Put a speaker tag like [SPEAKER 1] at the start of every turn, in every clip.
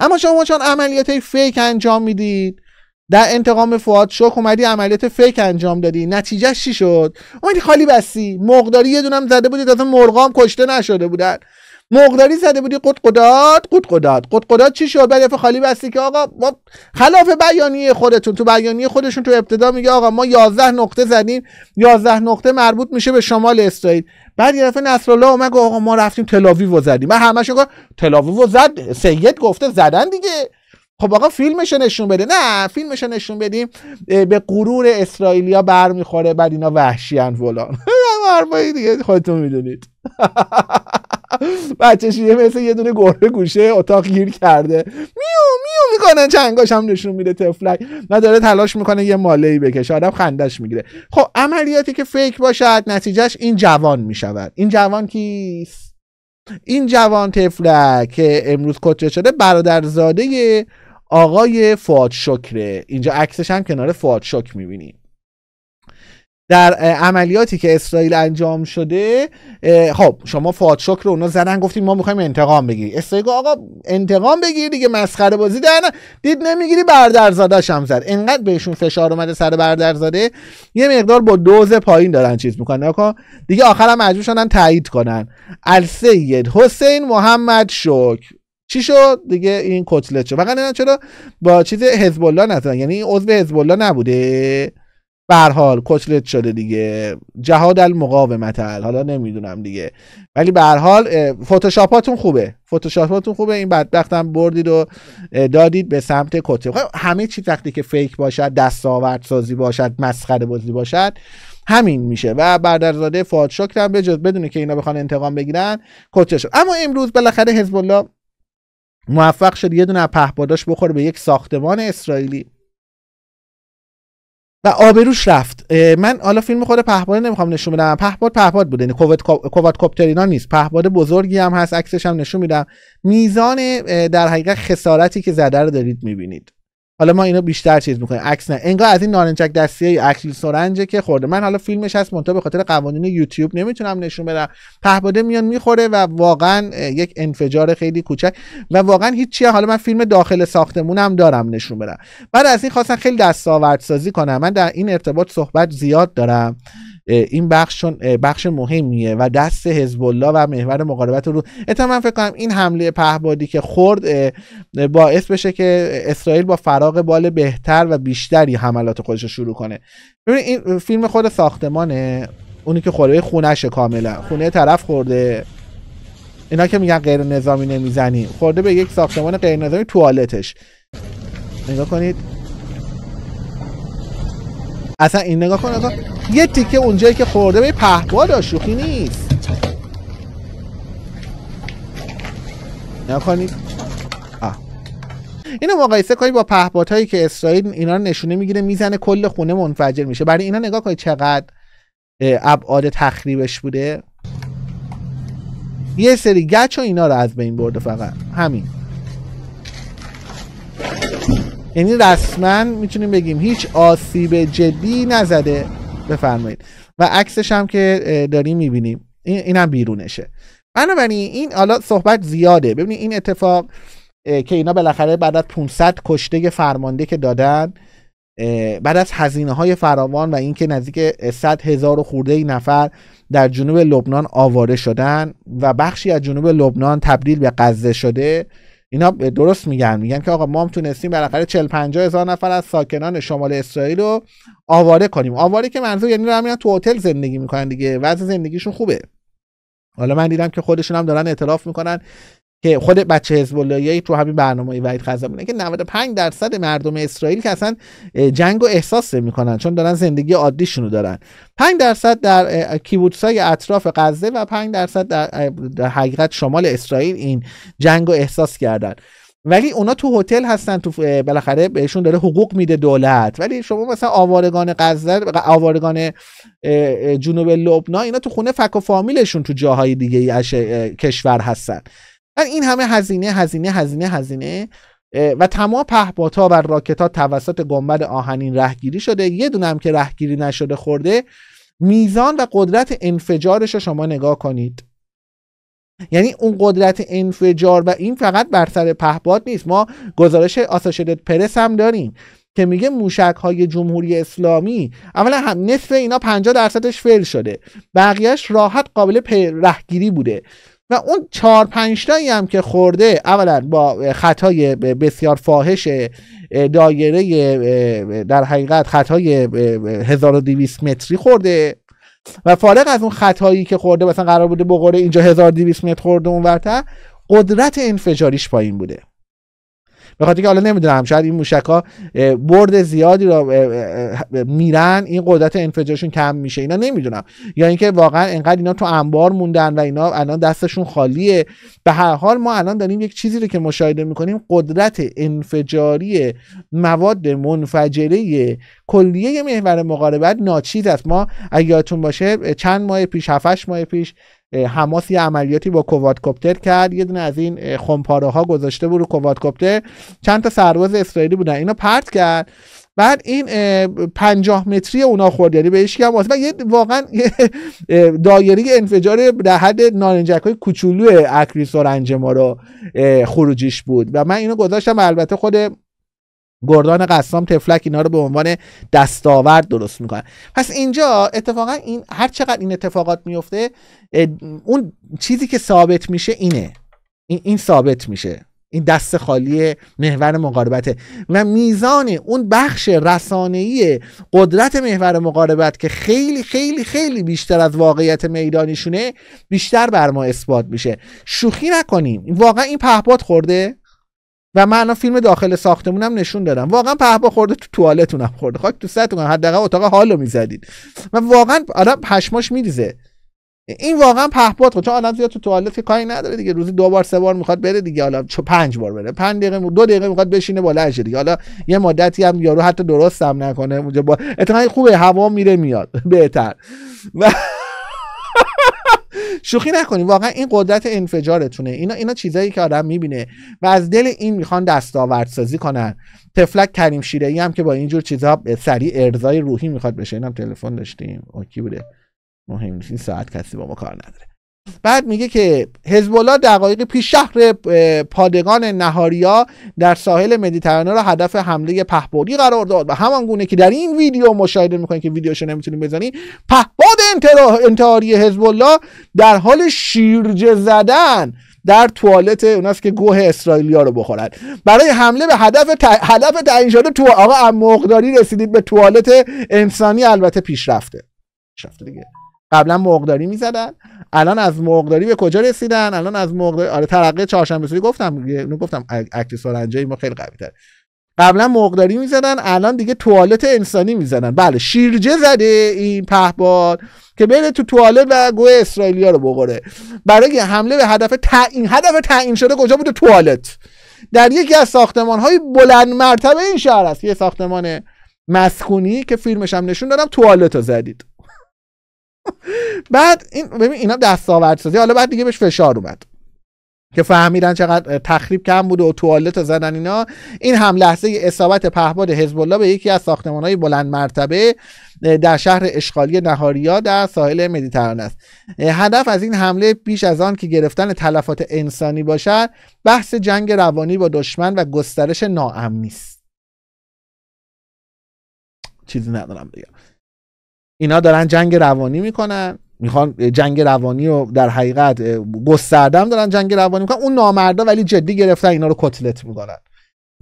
[SPEAKER 1] اما شما چون عملیات فیک انجام میدید در انتقام فواد شوک اومدی عملیات فیک انجام دادی نتیجه چی شد اومدی خالی بستی مقداری یه دونم زده بودی تازه مرغام کشته نشده بودن مقداری زده بودی قد قداد قد قداد قد قداد چی شد بعد خالی بستی که آقا ما خلاف بیانیه خودتون تو بیانیه خودشون تو ابتدا میگه آقا ما 11 نقطه زدیم 11 نقطه مربوط میشه به شمال اسرائیل بعد یه دفعه نصرالله اومد آقا ما رفتیم تلاویو زدیم من همشون گفت و زد سید گفته زدن دیگه خب آقا فیلمش نشون بده نه فیلمش نشون بدیم به غرور اسرائیلیا برمیخوره بعد اینا وحشیان فلان حرفای دیگه خودتون میدونید بچهش یه مثل یه دونه گربه گوشه اتاق گیر کرده میو میو میکنه چنگاش هم نشون میده تفلک و داره تلاش میکنه یه ماله ای بکشه آدم خندش میگیره خب عملیاتی که فیک باشد نتیجهش این جوان میشود این جوان کیست این جوان تفلک که امروز کتره شده برادرزاده آقای فواد شکره اینجا عکسش هم کنار فواد شکر میبینیم در عملیاتی که اسرائیل انجام شده خب شما فادشوک رو اونا زدن گفتیم ما میخوایم انتقام بگیری اسرائیل آقا انتقام بگیری دیگه مسخره بازی در دید نمیگیری بردرزاده هم زد انقدر بهشون فشار اومده سر بردرزاده یه مقدار با دوز پایین دارن چیز میکنن دیگه هم مجبور شدن تایید کنن السید حسین محمد شکر چی شد دیگه این کتلت شد فقط چرا با چیز حزب الله یعنی عضو حزب الله نبوده به حال کتلت شده دیگه جهاد المقاومت حالا نمیدونم دیگه ولی به هر حال فتوشاپاتون خوبه فتوشاپاتون خوبه این بدبختم بردید و دادید به سمت خب همه چی وقتی که فیک باشد دستاورد سازی باشد مسخره بازی باشد همین میشه و زاده فاد شکرم به جز بدونه که اینا بخوان انتقام بگیرن کتلت شد اما امروز بالاخره حزب الله موفق شد یه دونه پهپاداش بخوره به یک ساختمان اسرائیلی و آبروش رفت من حالا فیلم خود پهپاد نمیخوام نشون بدم پهپاد پهپاد بوده یعنی ها نیست پهپاد بزرگی هم هست عکسش هم نشون میدم میزان در حقیقت خسارتی که زده رو دارید میبینید حالا ما اینو بیشتر چیز میکنیم عکس نه انگار از این نارنجک دستی اکریل سرنجه که خورده من حالا فیلمش هست منتها به خاطر قوانین یوتیوب نمیتونم نشون بدم پهباده میان میخوره و واقعا یک انفجار خیلی کوچک و واقعا هیچ حالا من فیلم داخل ساختمونم دارم نشون بدم بعد از این خواستن خیلی دستاورد سازی کنم من در این ارتباط صحبت زیاد دارم این بخش بخش مهمیه و دست حزب الله و محور مقاربت رو اتا من فکر کنم این حمله پهبادی که خورد باعث بشه که اسرائیل با فراغ بال بهتر و بیشتری حملات خودش رو شروع کنه ببین این فیلم خود ساختمانه اونی که خورده خونش کاملا خونه طرف خورده اینا که میگن غیر نظامی نمیزنی خورده به یک ساختمان غیر نظامی توالتش نگاه کنید اصلا این نگاه کن یه تیکه اونجایی که خورده به پهبادا شوخی نیست نگاه اینو مقایسه کنید با پهپادهایی که اسرائیل اینا نشونه میگیره میزنه کل خونه منفجر میشه برای اینا نگاه کنید چقدر ابعاد تخریبش بوده یه سری گچ و اینا رو از بین برده فقط همین یعنی رسما میتونیم بگیم هیچ آسیب جدی نزده بفرمایید و عکسش هم که داریم میبینیم این هم بیرونشه بنابراین این حالا صحبت زیاده ببینید این اتفاق که اینا بالاخره بعد از 500 کشته فرمانده که دادن بعد از هزینه های فراوان و اینکه نزدیک 100 هزار و خورده ای نفر در جنوب لبنان آواره شدن و بخشی از جنوب لبنان تبدیل به غزه شده اینا درست میگن میگن که آقا ما هم تونستیم بالاخره 40 50 هزار نفر از ساکنان شمال اسرائیل رو آواره کنیم آواره که منظور یعنی همین تو هتل زندگی میکنن دیگه وضع زندگیشون خوبه حالا من دیدم که خودشون هم دارن اعتراف میکنن که خود بچه حزب اللهی تو همین برنامه وحید خزم که 95 درصد مردم اسرائیل که اصلا جنگ و احساس میکنن چون دارن زندگی عادیشون رو دارن 5 درصد در های اطراف غزه و 5 درصد در, حقیقت شمال اسرائیل این جنگ و احساس کردن ولی اونا تو هتل هستن تو بالاخره بهشون داره حقوق میده دولت ولی شما مثلا آوارگان غزه آوارگان جنوب لبنان اینا تو خونه فک و فامیلشون تو جاهای دیگه ای کشور هستن این همه هزینه هزینه هزینه هزینه و تمام پهپادها و راکت ها توسط گنبد آهنین رهگیری شده یه دونم که رهگیری نشده خورده میزان و قدرت انفجارش رو شما نگاه کنید یعنی اون قدرت انفجار و این فقط بر سر پهپاد نیست ما گزارش آساشدت پرس هم داریم که میگه موشک های جمهوری اسلامی اولا هم نصف اینا 50 درصدش فیل شده بقیهش راحت قابل رهگیری بوده و اون چهار پنج تایی هم که خورده اولا با خطای بسیار فاحش دایره در حقیقت خطای 1200 متری خورده و فارغ از اون خطایی که خورده مثلا قرار بوده بغوره اینجا 1200 متر خورده اون اونورتر قدرت انفجاریش پایین بوده به خاطر که حالا نمیدونم شاید این موشک ها برد زیادی رو میرن این قدرت انفجارشون کم میشه اینا نمیدونم یا اینکه واقعا انقدر اینا تو انبار موندن و اینا الان دستشون خالیه به هر حال ما الان داریم یک چیزی رو که مشاهده میکنیم قدرت انفجاری مواد منفجره کلیه محور مقاربت ناچیز است ما اگه یادتون باشه چند ماه پیش هفتش ماه پیش حماس یه عملیاتی با کوادکوپتر کرد یه دونه از این خمپاره ها گذاشته بود رو کوادکوپتر چند تا سرباز اسرائیلی بودن اینا پرت کرد بعد این پنجاه متری اونا خورد یعنی بهش کم واسه یه واقعا دایری دایره انفجار در حد نارنجک های کوچولو اکریس ما رو خروجیش بود و من اینو گذاشتم البته خود گردان قسام تفلک اینا رو به عنوان دستاورد درست میکنن پس اینجا اتفاقا این هر چقدر این اتفاقات میفته اون چیزی که ثابت میشه اینه این, ثابت میشه این دست خالی محور مقاربته و میزان اون بخش رسانه‌ای قدرت محور مقاربت که خیلی خیلی خیلی بیشتر از واقعیت میدانیشونه بیشتر بر ما اثبات میشه شوخی نکنیم واقعا این پهپاد خورده و من الان فیلم داخل ساختمونم نشون دادم واقعا پهبا خورده تو توالتونم خورده خاک تو سرتون حداقل اتاق حالو میزدید و واقعا الان پشماش میریزه این واقعا پهپا خود چون آدم زیاد تو توالت که کاری نداره دیگه روزی دو بار سه بار میخواد بره دیگه حالا چه پنج بار بره پنج دقیقه دو دقیقه میخواد بشینه بالا دیگه حالا یه مدتی هم یارو حتی درست هم نکنه اونجا با اتفاقی خوبه هوا میره میاد بهتر و شوخی نکنیم واقعا این قدرت انفجارتونه اینا اینا چیزایی که آدم میبینه و از دل این میخوان دستاورد سازی کنن تفلک کریم شیره ای هم که با اینجور چیزها سریع ارزای روحی میخواد بشه اینم تلفن داشتیم اوکی بوده مهم نیست این ساعت کسی با ما کار نداره بعد میگه که حزب الله دقایق پیش شهر پادگان نهاریا در ساحل مدیترانه را هدف حمله پهپادی قرار داد و همان گونه که در این ویدیو مشاهده میکنید که ویدیوشو نمیتونید بزنید پهپاد انتحاری حزب الله در حال شیرجه زدن در توالت اوناست که گوه اسرائیلیا رو بخورن برای حمله به هدف ت... هدف تعیین شده تو آقا مقداری رسیدید به توالت انسانی البته پیشرفته پیشرفته دیگه قبلا مرغداری میزدن الان از مقداری به کجا رسیدن الان از مرغداری آره ترقه چهارشنبه سوری گفتم اینو گفتم اکت ما خیلی قوی تر قبلا مرغداری میزدن الان دیگه توالت انسانی میزنن بله شیرجه زده این پهباد که بره تو توالت و گوه اسرائیلیا رو بخوره برای حمله به هدف تعیین هدف تعیین شده کجا بوده توالت در یکی از ساختمان های بلند مرتبه این شهر است یه ساختمان مسکونی که فیلمش هم نشون دادم توالت رو زدید بعد این ببین اینا سازی حالا بعد دیگه بهش فشار اومد که فهمیدن چقدر تخریب کم بوده و توالت زدن اینا این هم لحظه اصابت پهباد حزب الله به یکی از ساختمان‌های بلند مرتبه در شهر اشغالی نهاریا در ساحل مدیترانه است هدف از این حمله بیش از آن که گرفتن تلفات انسانی باشد بحث جنگ روانی با دشمن و گسترش ناامنی است چیزی ندارم اینا دارن جنگ روانی میکنن میخوان جنگ روانی رو در حقیقت گستردم دارن جنگ روانی میکنن اون نامردا ولی جدی گرفتن اینا رو کتلت میکنن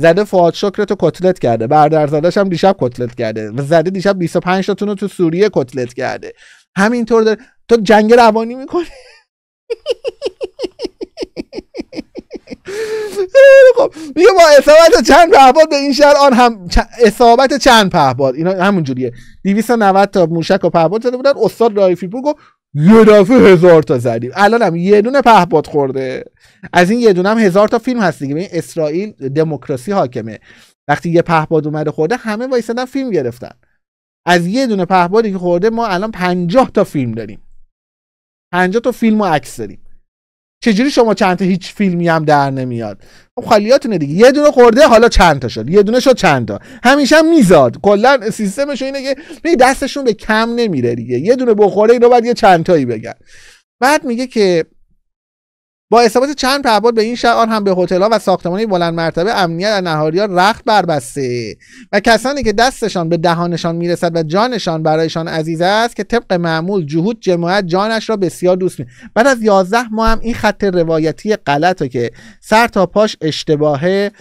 [SPEAKER 1] زده فواد شکر تو کتلت کرده برادرزادش هم دیشب کتلت کرده و زده دیشب 25 پنج رو تو سوریه کتلت کرده همینطور داره تو جنگ روانی میکنی خب میگه با اصابت چند پهباد به این شهر آن هم اصابت چند پهباد اینا همون جوریه 290 تا موشک و پهباد زده بودن استاد رایفی پور گفت یه دفعه هزار تا زدیم الان هم یه دونه پهباد خورده از این یه دونه هم هزار تا فیلم هست دیگه یعنی اسرائیل دموکراسی حاکمه وقتی یه پهباد اومده خورده همه وایسادن فیلم گرفتن از یه دونه پهبادی که خورده ما الان 50 تا فیلم داریم 50 تا فیلم و عکس داریم چجوری شما چند تا هیچ فیلمی هم در نمیاد خب خالیاتونه دیگه یه دونه خورده حالا چند تا شد یه دونه شد چند تا همیشه هم میزاد کلا سیستمش اینه که دستشون به کم نمیره دیگه یه دونه بخوره اینو بعد یه چند تایی بگن بعد میگه که با اثبات چند پهباد به این شعار هم به ها و ساختمانهای بلند مرتبه امنیت و ها رخت بربسته و کسانی که دستشان به دهانشان میرسد و جانشان برایشان عزیز است که طبق معمول جهود جماعت جانش را بسیار دوست می بعد از 11 ماه هم این خط روایتی غلطه که سر تا پاش اشتباهه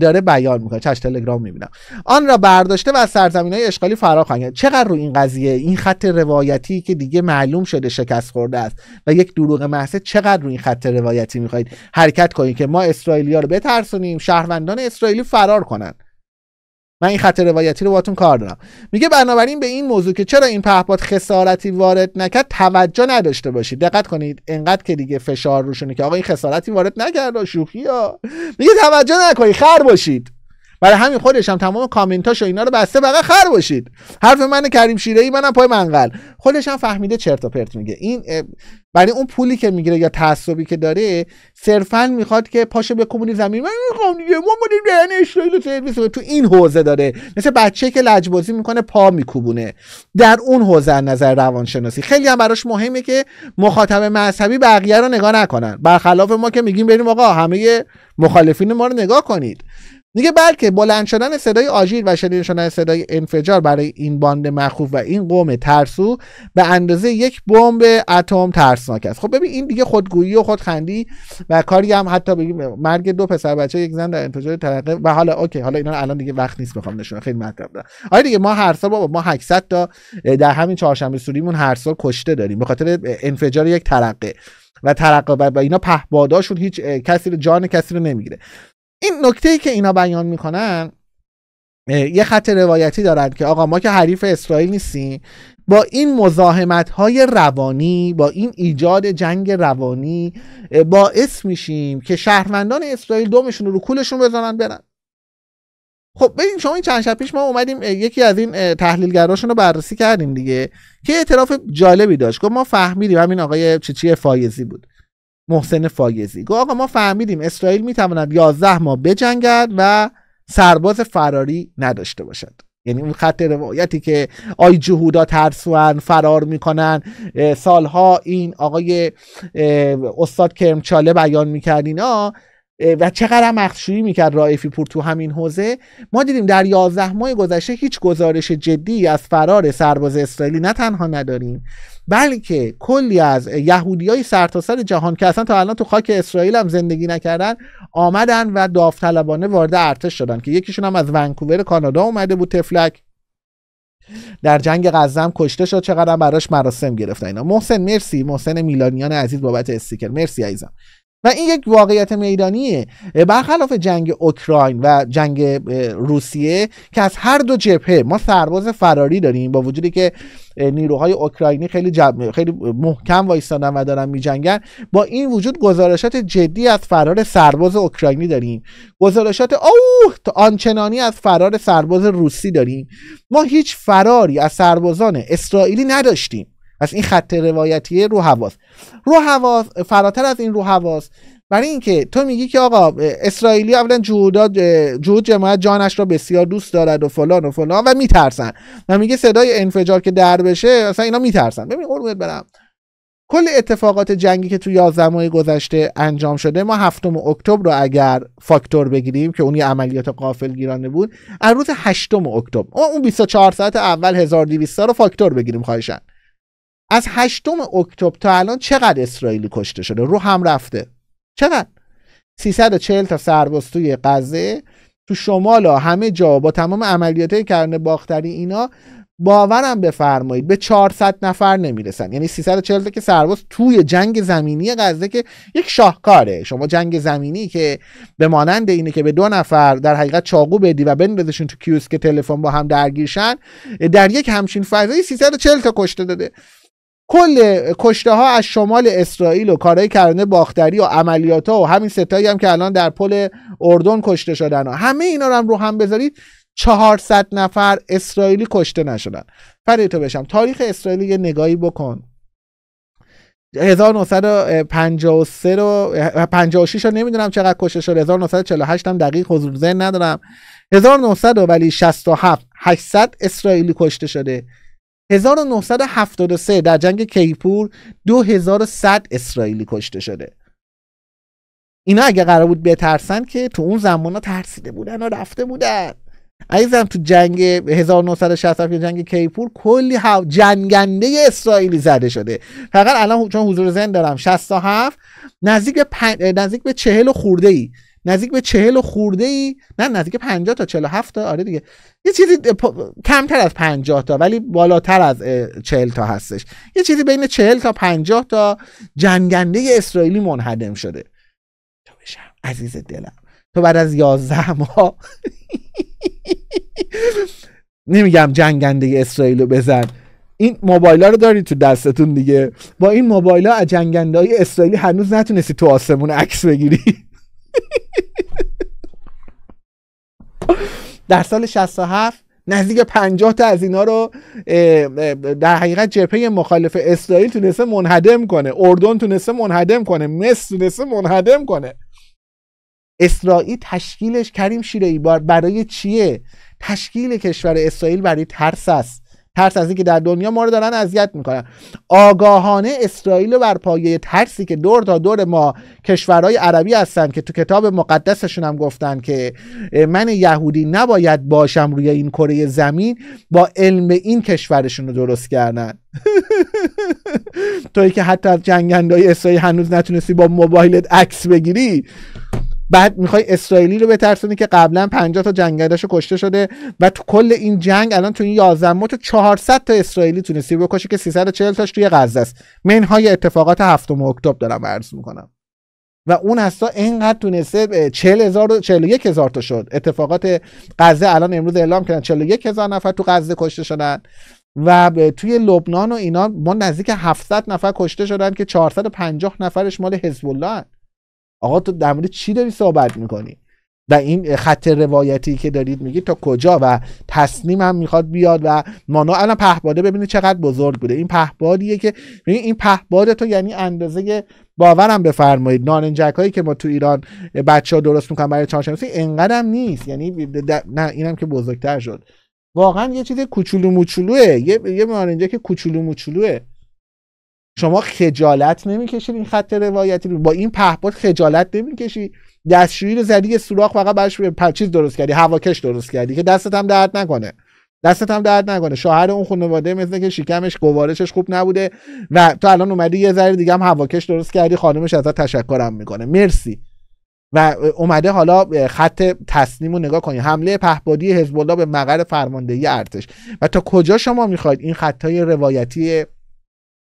[SPEAKER 1] داره بیان میکنه چش تلگرام میبینم آن را برداشته و از های اشغالی فرا خواهند چقدر رو این قضیه این خط روایتی که دیگه معلوم شده شکست خورده است و یک دروغ محض چقدر رو این خط روایتی مدیریتی حرکت کنید که ما اسرائیلیا رو بترسونیم شهروندان اسرائیلی فرار کنن من این خط روایتی رو باتون کار دارم میگه بنابراین به این موضوع که چرا این پهپاد خسارتی وارد نکرد توجه نداشته باشید دقت کنید انقدر که دیگه فشار روشونه که آقا این خسارتی وارد نکرد شوخی ها میگه توجه نکنید خر باشید برای همین خودش هم تمام کامنتاش اینا رو بسته فقط خر باشید حرف من کریم شیره‌ای منم پای منقل خودش هم فهمیده چرت و پرت میگه این برای اون پولی که میگیره یا تعصبی که داره صرفا میخواد که پاشو به کمونی زمین من میخوام دیگه ما بودیم اسرائیل سرویس تو این حوزه داره مثل بچه که لجبازی میکنه پا میکوبونه در اون حوزه نظر روانشناسی خیلی هم براش مهمه که مخاطب مذهبی بقیه رو نگاه نکنن برخلاف ما که میگیم بریم آقا همه مخالفین ما رو نگاه کنید میگه بلکه بلند شدن صدای آژیر و شنیده شدن صدای انفجار برای این باند مخوف و این قوم ترسو به اندازه یک بمب اتم ترسناک است خب ببین این دیگه خودگویی و خودخندی و کاری هم حتی بگیم مرگ دو پسر بچه یک زن در انفجار ترقه و حالا اوکی حالا اینا الان دیگه وقت نیست بخوام نشون خیلی مطلب دارم آره دیگه ما هر سال بابا ما 800 تا در همین چهارشنبه سوریمون هر سال کشته داریم به خاطر انفجار یک ترقه و ترقه و اینا پهباداشون هیچ کسی رو جان کسی رو نمیگیره این نکته ای که اینا بیان میکنن یه خط روایتی دارد که آقا ما که حریف اسرائیل نیستیم با این مزاحمت های روانی با این ایجاد جنگ روانی باعث میشیم که شهروندان اسرائیل دومشون رو کولشون بزنن برن خب ببین شما این چند شب پیش ما اومدیم یکی از این تحلیلگراشون رو بررسی کردیم دیگه که اعتراف جالبی داشت گفت ما فهمیدیم همین آقای چیچی فایزی بود محسن فایزی گفت آقا ما فهمیدیم اسرائیل میتواند 11 ماه بجنگد و سرباز فراری نداشته باشد یعنی اون خط روایتی که آی جهودا ترسوان فرار میکنن سالها این آقای استاد کرمچاله بیان میکردین اینا و چقدر هم مخشویی میکرد رایفی پور تو همین حوزه ما دیدیم در 11 ماه گذشته هیچ گزارش جدی از فرار سرباز اسرائیلی نه تنها نداریم بلکه کلی از یهودی های سرتاسر جهان که اصلا تا الان تو خاک اسرائیل هم زندگی نکردن آمدن و داوطلبانه وارد ارتش شدن که یکیشون هم از ونکوور کانادا اومده بود تفلک در جنگ غزه کشته شد چقدر براش مراسم گرفتن اینا محسن مرسی محسن میلانیان عزیز بابت استیکر مرسی عزیزم و این یک واقعیت میدانیه برخلاف جنگ اوکراین و جنگ روسیه که از هر دو جبهه ما سرباز فراری داریم با وجودی که نیروهای اوکراینی خیلی جب... خیلی محکم وایستادن و دارن میجنگن با این وجود گزارشات جدی از فرار سرباز اوکراینی داریم گزارشات اوه آنچنانی از فرار سرباز روسی داریم ما هیچ فراری از سربازان اسرائیلی نداشتیم پس این خط روایتی رو حواس رو حواس فراتر از این رو حواس برای اینکه تو میگی که آقا اسرائیلی اولا جهودا جهود جماعت جانش را بسیار دوست دارد و فلان و فلان و میترسن و میگه صدای انفجار که در بشه اصلا اینا میترسن ببین قربونت برم کل اتفاقات جنگی که تو 11 ماه گذشته انجام شده ما هفتم اکتبر رو اگر فاکتور بگیریم که اون یه عملیات قافل گیرانه بود از روز 8 اکتبر اون 24 ساعت اول 1200 رو فاکتور بگیریم خواهشن از 8 اکتبر تا الان چقدر اسرائیلی کشته شده رو هم رفته چقدر 340 تا سرباز توی غزه تو شمالا همه جا با تمام عملیات کردن باختری اینا باورم بفرمایید به 400 نفر نمیرسن یعنی 340 که سرباز توی جنگ زمینی غزه که یک شاهکاره شما جنگ زمینی که به مانند اینه که به دو نفر در حقیقت چاقو بدی و بندازشون تو کیوسک تلفن با هم درگیرشن در یک همچین فضایی 340 تا کشته داده کل کشته ها از شمال اسرائیل و کارهای کردن باختری و عملیات ها و همین ستایی هم که الان در پل اردن کشته شدن ها. همه اینا رو هم رو هم بذارید 400 نفر اسرائیلی کشته نشدن فرید بشم تاریخ اسرائیل یه نگاهی بکن 1953 رو 56 رو نمیدونم چقدر کشته شد 1948 هم دقیق حضور ذهن ندارم 1900 ولی 67 800 اسرائیلی کشته شده 1973 در جنگ کیپور 2100 اسرائیلی کشته شده اینا اگه قرار بود بترسن که تو اون زمان ها ترسیده بودن و رفته بودن عزیزم تو جنگ 1967 جنگ کیپور کلی جنگنده اسرائیلی زده شده فقط الان چون حضور زن دارم 67 نزدیک به پن... نزدیک به 40 خورده ای نزدیک به چهل و خورده ای نه نزدیک 50 تا 47 تا آره دیگه یه چیزی پا... کمتر از 50 تا ولی بالاتر از 40 تا هستش یه چیزی بین 40 تا 50 تا جنگنده اسرائیلی منهدم شده تو بشم عزیز دلم تو بعد از 11 ماه نمیگم جنگنده اسرائیل رو بزن این موبایل ها رو داری تو دستتون دیگه با این موبایل ها از جنگنده های اسرائیلی هنوز نتونستی تو آسمون عکس بگیری در سال 67 نزدیک 50 تا از اینا رو در حقیقت جبهه مخالف اسرائیل تونسته منهدم کنه اردن تونسته منهدم کنه مصر تونسته منهدم کنه اسرائیل تشکیلش کریم شیره بار برای چیه تشکیل کشور اسرائیل برای ترس است ترس از اینکه در دنیا ما رو دارن اذیت میکنن آگاهانه اسرائیل بر پایه ترسی که دور تا دور ما کشورهای عربی هستن که تو کتاب مقدسشون هم گفتن که من یهودی نباید باشم روی این کره زمین با علم این کشورشون رو درست کردن توی که حتی از جنگندای اسرائیل هنوز نتونستی با موبایلت عکس بگیری بعد میخوای اسرائیلی رو بترسونی که قبلا 50 تا جنگندش کشته شده و تو کل این جنگ الان تو این 11 ماه تو 400 تا اسرائیلی تونستی بکشی که 340 تاش توی غزه است منهای اتفاقات هفتم اکتبر دارم عرض میکنم و اون هستا اینقدر تونسته 40000 و 41 هزار تا شد اتفاقات غزه الان امروز اعلام کردن 41 هزار نفر تو غزه کشته شدن و توی لبنان و اینا ما نزدیک 700 نفر کشته شدن که 450 نفرش مال حزب الله آقا تو در مورد چی داری صحبت میکنی و این خط روایتی که دارید میگی تا کجا و تصمیم هم میخواد بیاد و مانا الان پهباده ببینه چقدر بزرگ بوده این پهبادیه که یعنی این پهباد تو یعنی اندازه باورم بفرمایید نارنجک هایی که ما تو ایران بچه ها درست میکنن برای چهارشنبه اینقدر هم نیست یعنی نه اینم که بزرگتر شد واقعا یه چیز کوچولو مچولوه یه, یه نارنجک کوچولو موچولوه شما خجالت نمیکشید این خط روایتی رو با این پهپاد خجالت نمیکشی دستشویی رو زدی یه سوراخ فقط برش چیز درست کردی هواکش درست کردی که دستت هم درد نکنه دستت هم درد نکنه شوهر اون خانواده مثل که شکمش گوارشش خوب نبوده و تو الان اومدی یه ذره دیگه هم هواکش درست کردی خانمش ازت تشکرم میکنه مرسی و اومده حالا خط تصمیم رو نگاه کنید حمله پهپادی حزب الله به مقر فرماندهی ارتش و تا کجا شما میخواید این خطای روایتی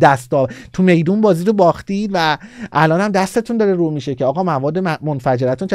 [SPEAKER 1] دستا. تو میدون بازی رو باختید و الان هم دستتون داره رو میشه که آقا مواد منفجرتون